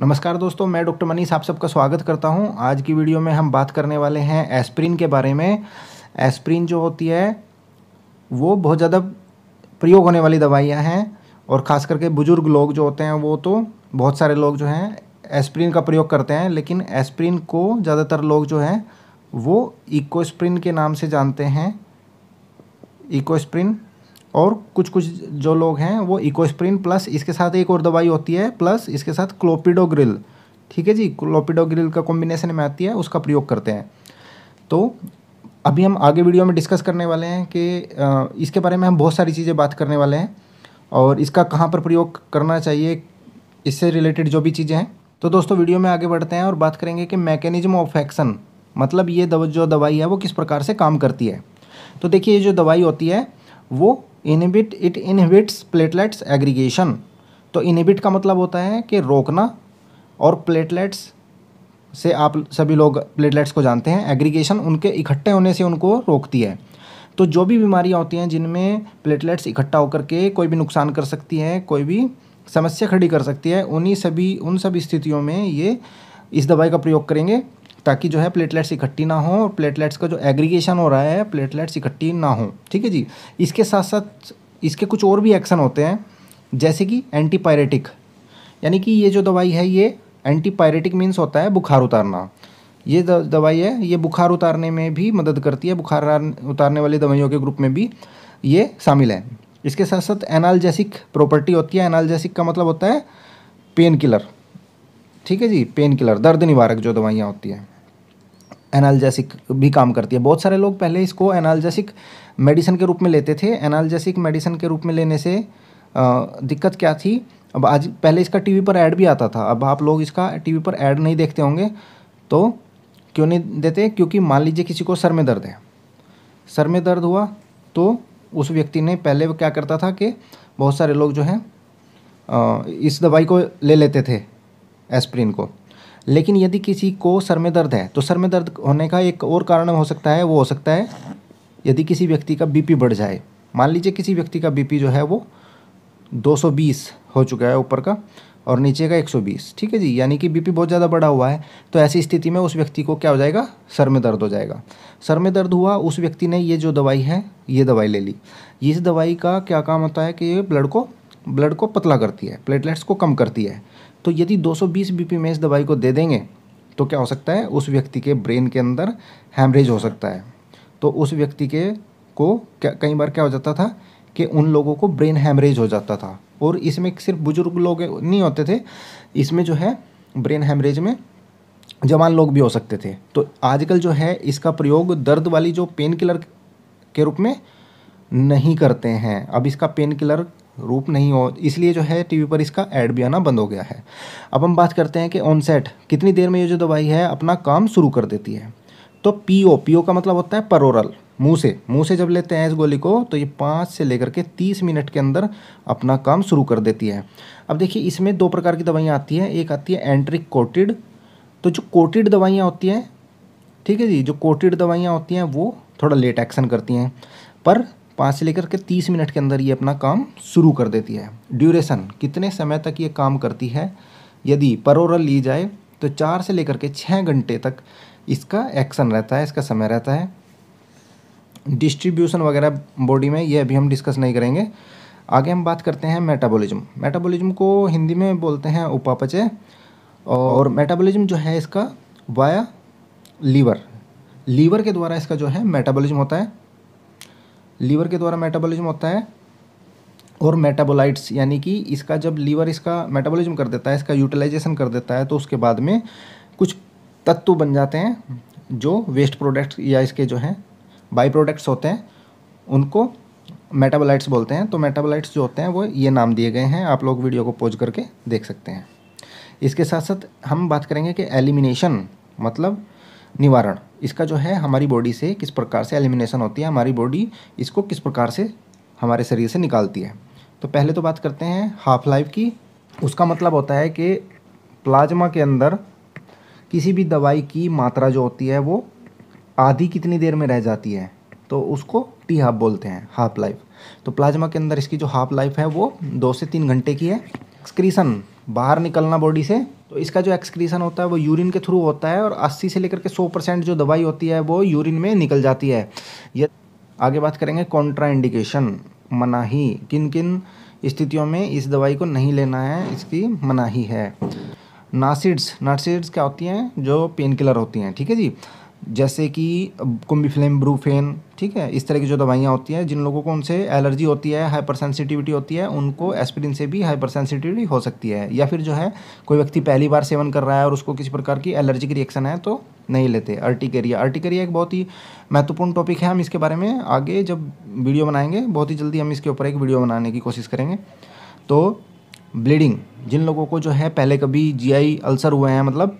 नमस्कार दोस्तों मैं डॉक्टर मनीष आप सबका स्वागत करता हूं आज की वीडियो में हम बात करने वाले हैं एस्प्रिन के बारे में एस्प्रिन जो होती है वो बहुत ज़्यादा प्रयोग होने वाली दवाइयां हैं और ख़ास करके बुज़ुर्ग लोग जो होते हैं वो तो बहुत सारे लोग जो हैं एस्प्रिन का प्रयोग करते हैं लेकिन एस्प्रिन को ज़्यादातर लोग जो हैं वो इकोस्प्रिन के नाम से जानते हैं इकोस्प्रिन और कुछ कुछ जो लोग हैं वो इकोस्प्रिन प्लस इसके साथ एक और दवाई होती है प्लस इसके साथ क्लोपिडोग्रिल ठीक है जी क्लोपिडोग्रिल का कॉम्बिनेशन में आती है उसका प्रयोग करते हैं तो अभी हम आगे वीडियो में डिस्कस करने वाले हैं कि इसके बारे में हम बहुत सारी चीज़ें बात करने वाले हैं और इसका कहाँ पर प्रयोग करना चाहिए इससे रिलेटेड जो भी चीज़ें हैं तो दोस्तों वीडियो में आगे बढ़ते हैं और बात करेंगे कि मैकेनिज्म ऑफ एक्शन मतलब ये दव, जो दवाई है वो किस प्रकार से काम करती है तो देखिए ये जो दवाई होती है वो inhibit it inhibits platelets aggregation तो इनहिबिट का मतलब होता है कि रोकना और प्लेटलेट्स से आप सभी लोग प्लेटलेट्स को जानते हैं एग्रीगेशन उनके इकट्ठे होने से उनको रोकती है तो जो भी बीमारियाँ होती हैं जिनमें प्लेटलेट्स इकट्ठा होकर के कोई भी नुकसान कर सकती हैं कोई भी समस्या खड़ी कर सकती है उन्हीं सभी उन सभी स्थितियों में ये इस दवाई का प्रयोग करेंगे ताकि जो है प्लेटलेट्स इकट्ठी ना हो और प्लेटलेट्स का जो एग्रीगेशन हो रहा है प्लेटलेट्स इकट्ठी ना हो ठीक है जी इसके साथ साथ इसके कुछ और भी एक्शन होते हैं जैसे कि एंटीपायरेटिक यानी कि ये जो दवाई है ये एंटीपायरेटिक मीन्स होता है बुखार उतारना ये दवाई है ये बुखार उतारने में भी मदद करती है बुखार उतारने वाली दवाइयों के ग्रुप में भी ये शामिल है इसके साथ साथ एनालजेसिक प्रॉपर्टी होती है एनालजेसिक का मतलब होता है पेन किलर ठीक है जी पेन किलर दर्द निवारक जो दवाइयाँ होती हैं एनाल्जेसिक भी काम करती है बहुत सारे लोग पहले इसको एनाल्जेसिक मेडिसिन के रूप में लेते थे एनाल्जेसिक मेडिसिन के रूप में लेने से दिक्कत क्या थी अब आज पहले इसका टीवी पर ऐड भी आता था अब आप लोग इसका टीवी पर ऐड नहीं देखते होंगे तो क्यों नहीं देते क्योंकि मान लीजिए किसी को सर में दर्द है सर में दर्द हुआ तो उस व्यक्ति ने पहले क्या करता था कि बहुत सारे लोग जो हैं इस दवाई को ले लेते थे एस्प्रिन को लेकिन यदि किसी को सर में दर्द है तो सर में दर्द होने का एक और कारण हो सकता है वो हो सकता है यदि किसी व्यक्ति का बीपी बढ़ जाए मान लीजिए किसी व्यक्ति का बीपी जो है वो 220 हो चुका है ऊपर का और नीचे का 120 ठीक है जी यानी कि बीपी बहुत ज़्यादा बढ़ा हुआ है तो ऐसी स्थिति में उस व्यक्ति को क्या हो जाएगा सर में दर्द हो जाएगा सर में दर्द हुआ उस व्यक्ति ने ये जो दवाई है ये दवाई ले ली इस दवाई का क्या काम होता है कि ये ब्लड को ब्लड को पतला करती है प्लेटलेट्स को कम करती है तो यदि 220 बीपी में इस दवाई को दे देंगे तो क्या हो सकता है उस व्यक्ति के ब्रेन के अंदर हैमरेज हो सकता है तो उस व्यक्ति के को कई बार क्या हो जाता था कि उन लोगों को ब्रेन हैमरेज हो जाता था और इसमें सिर्फ बुजुर्ग लोग नहीं होते थे इसमें जो है ब्रेन हैमरेज में जवान लोग भी हो सकते थे तो आजकल जो है इसका प्रयोग दर्द वाली जो पेन किलर के रूप में नहीं करते हैं अब इसका पेन किलर रूप नहीं हो इसलिए जो है टीवी पर इसका ऐड भी आना बंद हो गया है अब हम बात करते हैं कि ऑनसेट कितनी देर में ये जो दवाई है अपना काम शुरू कर देती है तो पीओ पीओ का मतलब होता है परोरल मुंह से मुंह से जब लेते हैं इस गोली को तो ये पाँच से लेकर के तीस मिनट के अंदर अपना काम शुरू कर देती है अब देखिए इसमें दो प्रकार की दवाइयाँ आती हैं एक आती है एंट्रिक कोटिड तो जो कोटिड दवाइयाँ होती हैं ठीक है जी जो कोटिड दवाइयाँ होती हैं वो थोड़ा लेट एक्शन करती हैं पर पाँच से लेकर के तीस मिनट के अंदर ये अपना काम शुरू कर देती है ड्यूरेशन कितने समय तक ये काम करती है यदि परोरल ली जाए तो चार से लेकर के छः घंटे तक इसका एक्शन रहता है इसका समय रहता है डिस्ट्रीब्यूशन वगैरह बॉडी में ये अभी हम डिस्कस नहीं करेंगे आगे हम बात करते हैं मेटाबॉलिज्म मेटाबॉलिज्म को हिंदी में बोलते हैं उपापचय और मेटाबॉलिज्म जो है इसका वाया लीवर लीवर के द्वारा इसका जो है मेटाबॉलिज्म होता है लीवर के द्वारा मेटाबॉलिज्म होता है और मेटाबोलाइट्स यानी कि इसका जब लीवर इसका मेटाबॉलिज्म कर देता है इसका यूटिलाइजेशन कर देता है तो उसके बाद में कुछ तत्व बन जाते हैं जो वेस्ट प्रोडक्ट्स या इसके जो हैं बाई प्रोडक्ट्स होते हैं उनको मेटाबोलाइट्स बोलते हैं तो मेटाबोलाइट्स जो होते हैं वो ये नाम दिए गए हैं आप लोग वीडियो को पोज करके देख सकते हैं इसके साथ साथ हम बात करेंगे कि एलिमिनेशन मतलब निवारण इसका जो है हमारी बॉडी से किस प्रकार से एलिमिनेशन होती है हमारी बॉडी इसको किस प्रकार से हमारे शरीर से निकालती है तो पहले तो बात करते हैं हाफ लाइफ की उसका मतलब होता है कि प्लाज्मा के अंदर किसी भी दवाई की मात्रा जो होती है वो आधी कितनी देर में रह जाती है तो उसको टी हाफ बोलते हैं हाफ लाइफ तो प्लाज्मा के अंदर इसकी जो हाफ लाइफ है वो दो से तीन घंटे की है एक्सक्रीसन बाहर निकलना बॉडी से तो इसका जो एक्सक्रीसन होता है वो यूरिन के थ्रू होता है और 80 से लेकर के 100 परसेंट जो दवाई होती है वो यूरिन में निकल जाती है ये आगे बात करेंगे कॉन्ट्रा इंडिकेशन मनाही किन किन स्थितियों में इस दवाई को नहीं लेना है इसकी मनाही है नासिड्स नासिड्स क्या होती हैं जो पेन किलर होती हैं ठीक है जी जैसे कि फ्लेम ब्रूफेन ठीक है इस तरह की जो दवाइयाँ होती हैं जिन लोगों को उनसे एलर्जी होती है हाइपर सेंसिटिविटी होती है उनको एस्पिरिन से भी हाइपर सेंसिटिविटी हो सकती है या फिर जो है कोई व्यक्ति पहली बार सेवन कर रहा है और उसको किसी प्रकार की एलर्जी की रिएक्शन है तो नहीं लेते अर्टिकेरिया अर्टिकेरिया एक बहुत ही महत्वपूर्ण टॉपिक है हम इसके बारे में आगे जब वीडियो बनाएंगे बहुत ही जल्दी हम इसके ऊपर एक वीडियो बनाने की कोशिश करेंगे तो ब्लीडिंग जिन लोगों को जो है पहले कभी जीआई अल्सर हुए हैं मतलब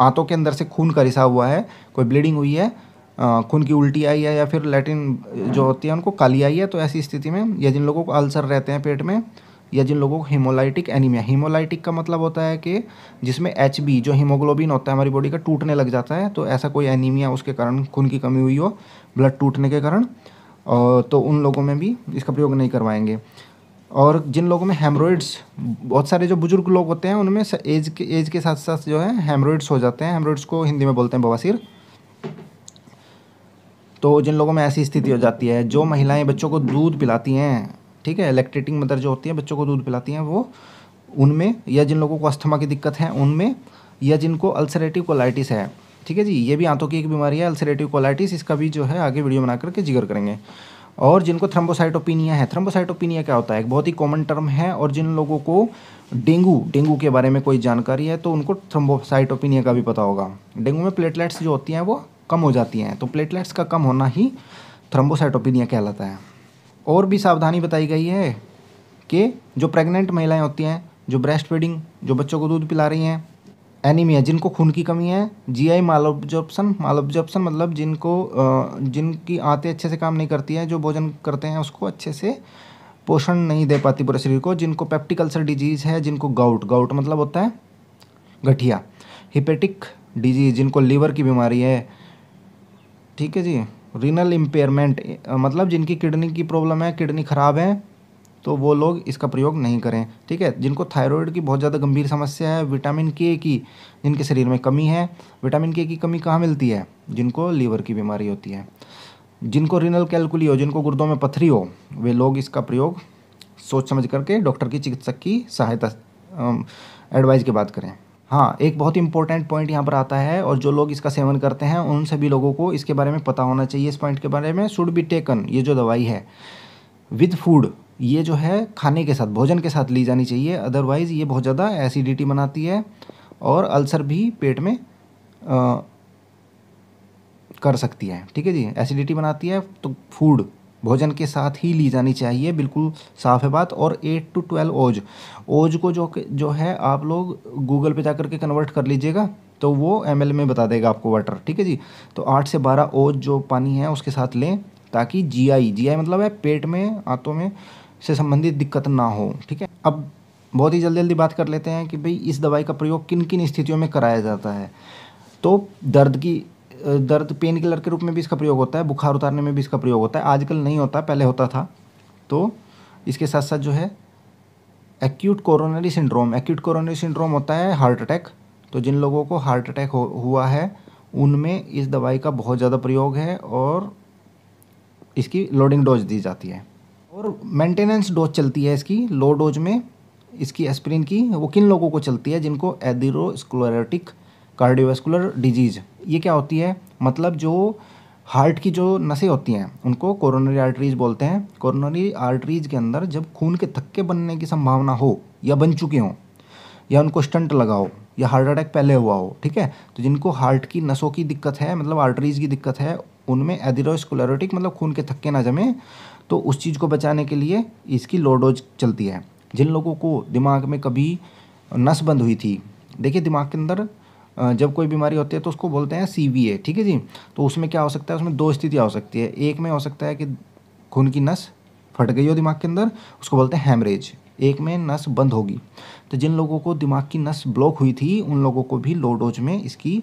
आंतों के अंदर से खून का रिसाव हुआ है कोई ब्लीडिंग हुई है खून की उल्टी आई है या फिर लेटिन जो होती है उनको काली आई है तो ऐसी स्थिति में या जिन लोगों को अल्सर रहते हैं पेट में या जिन लोगों को हीमोलाइटिक एनीमिया हीमोलाइटिक का मतलब होता है कि जिसमें एच बी जो हीमोग्लोबिन होता है हमारी बॉडी का टूटने लग जाता है तो ऐसा कोई एनीमिया उसके कारण खून की कमी हुई हो ब्लड टूटने के कारण तो उन लोगों में भी इसका प्रयोग नहीं करवाएंगे और जिन लोगों में हेमरोइड्स बहुत सारे जो बुजुर्ग लोग होते हैं उनमें एज के एज के साथ साथ जो है हेमरोइड्स हो जाते हैं हेमरोइड्स को हिंदी में बोलते हैं बवासीर तो जिन लोगों में ऐसी स्थिति हो जाती है जो महिलाएं बच्चों को दूध पिलाती हैं ठीक है इलेक्ट्रेटिंग मदर जो होती है बच्चों को दूध पिलाती हैं वो उनमें या जिन लोगों को अस्थमा की दिक्कत है उनमें या जिनको अल्सरेटिव कोलाइटिस है ठीक है जी ये भी आंतों की एक बीमारी है अल्सरेटिव कोलाइटिस इसका भी जो है आगे वीडियो बना करके जिक्र करेंगे और जिनको थ्रम्बोसाइटोपिनिया है थ्रम्बोसाइटोपिनिया क्या होता है एक बहुत ही कॉमन टर्म है और जिन लोगों को डेंगू डेंगू के बारे में कोई जानकारी है तो उनको थ्रम्बोसाइटोपिनिया का भी पता होगा डेंगू में प्लेटलेट्स जो होती हैं वो कम हो जाती हैं तो प्लेटलेट्स का कम होना ही थ्रम्बोसाइटोपिनिया कहलाता है और भी सावधानी बताई गई है कि जो प्रेग्नेंट महिलाएं होती हैं जो ब्रेस्ट फीडिंग जो बच्चों को दूध पिला रही हैं एनीमिया जिनको खून की कमी है जीआई मालऑब्जॉर्प्शन मालऑब्जॉर्प्शन मतलब जिनको जिनकी आते अच्छे से काम नहीं करती है जो भोजन करते हैं उसको अच्छे से पोषण नहीं दे पाती पूरे शरीर को जिनको पेप्टिकल्सर डिजीज़ है जिनको गाउट गाउट मतलब होता है गठिया हिपेटिक डिजीज जिनको लीवर की बीमारी है ठीक है जी रीनल इम्पेयरमेंट मतलब जिनकी किडनी की प्रॉब्लम है किडनी ख़राब है तो वो लोग इसका प्रयोग नहीं करें ठीक है जिनको थायराइड की बहुत ज़्यादा गंभीर समस्या है विटामिन के की जिनके शरीर में कमी है विटामिन के की कमी कहाँ मिलती है जिनको लीवर की बीमारी होती है जिनको रिनल कैलकुली हो जिनको गुर्दों में पथरी हो वे लोग इसका प्रयोग सोच समझ करके डॉक्टर की चिकित्सक की सहायता एडवाइस की बात करें हाँ एक बहुत इंपॉर्टेंट पॉइंट यहाँ पर आता है और जो लोग इसका सेवन करते हैं उन सभी लोगों को इसके बारे में पता होना चाहिए इस पॉइंट के बारे में शुड बी टेकन ये जो दवाई है विद फूड ये जो है खाने के साथ भोजन के साथ ली जानी चाहिए अदरवाइज़ ये बहुत ज़्यादा एसिडिटी बनाती है और अल्सर भी पेट में आ, कर सकती है ठीक है जी एसिडिटी बनाती है तो फूड भोजन के साथ ही ली जानी चाहिए बिल्कुल साफ है बात और एट टू ट्वेल्व ओज ओज को जो जो है आप लोग गूगल पे जाकर के कन्वर्ट कर लीजिएगा तो वो एम में बता देगा आपको वाटर ठीक है जी तो आठ से बारह ओज जो पानी है उसके साथ लें ताकि जी आई मतलब है पेट में आंतों में से संबंधित दिक्कत ना हो ठीक है अब बहुत ही जल्दी जल्दी बात कर लेते हैं कि भाई इस दवाई का प्रयोग किन किन स्थितियों में कराया जाता है तो दर्द की दर्द पेन किलर के रूप में भी इसका प्रयोग होता है बुखार उतारने में भी इसका प्रयोग होता है आजकल नहीं होता पहले होता था तो इसके साथ साथ जो है acute coronary syndrome acute coronary syndrome होता है हार्ट अटैक तो जिन लोगों को हार्ट अटैक हो, हुआ है उनमें इस दवाई का बहुत ज़्यादा प्रयोग है और इसकी लोडिंग डोज दी जाती है और मेंटेनेंस डोज चलती है इसकी लो डोज में इसकी एस्प्रिन की वो किन लोगों को चलती है जिनको एदिरोस्कुलरटिक कार्डियोवेस्कुलर डिजीज़ ये क्या होती है मतलब जो हार्ट की जो नसें होती हैं उनको कोरोनरी आर्टरीज बोलते हैं कोरोनरी आर्टरीज के अंदर जब खून के थक्के बनने की संभावना हो या बन चुके हों या उनको स्टंट लगाओ या हार्ट अटैक पहले हुआ हो ठीक है तो जिनको हार्ट की नसों की दिक्कत है मतलब आर्टरीज की दिक्कत है उनमें एदिरोस्कुलरटिक मतलब खून के थक्के ना जमें तो उस चीज़ को बचाने के लिए इसकी लोडोज चलती है जिन लोगों को दिमाग में कभी नस बंद हुई थी देखिए दिमाग के अंदर जब कोई बीमारी होती है तो उसको बोलते हैं सी वी ए ठीक है जी तो उसमें क्या हो सकता है उसमें दो स्थितियाँ हो सकती है एक में हो सकता है कि खून की नस फट गई हो दिमाग के अंदर उसको बोलते हैं हेमरेज एक में नस बंद होगी तो जिन लोगों को दिमाग की नस ब्लॉक हुई थी उन लोगों को भी लो डोज में इसकी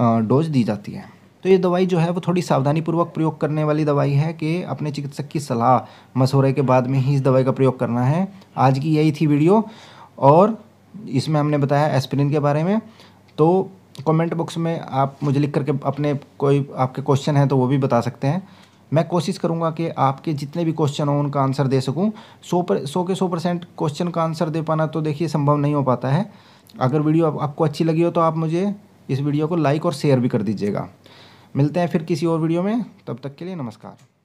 डोज दी जाती है तो ये दवाई जो है वो थोड़ी सावधानी पूर्वक प्रयोग करने वाली दवाई है कि अपने चिकित्सक की सलाह मशहूरे के बाद में ही इस दवाई का प्रयोग करना है आज की यही थी वीडियो और इसमें हमने बताया एस्पिरिन के बारे में तो कमेंट बॉक्स में आप मुझे लिख करके अपने कोई आपके क्वेश्चन हैं तो वो भी बता सकते हैं मैं कोशिश करूंगा कि आपके जितने भी क्वेश्चन हों उनका आंसर दे सकूं सौ पर सौ के सौ परसेंट क्वेश्चन का आंसर दे पाना तो देखिए संभव नहीं हो पाता है अगर वीडियो आप, आपको अच्छी लगी हो तो आप मुझे इस वीडियो को लाइक और शेयर भी कर दीजिएगा मिलते हैं फिर किसी और वीडियो में तब तक के लिए नमस्कार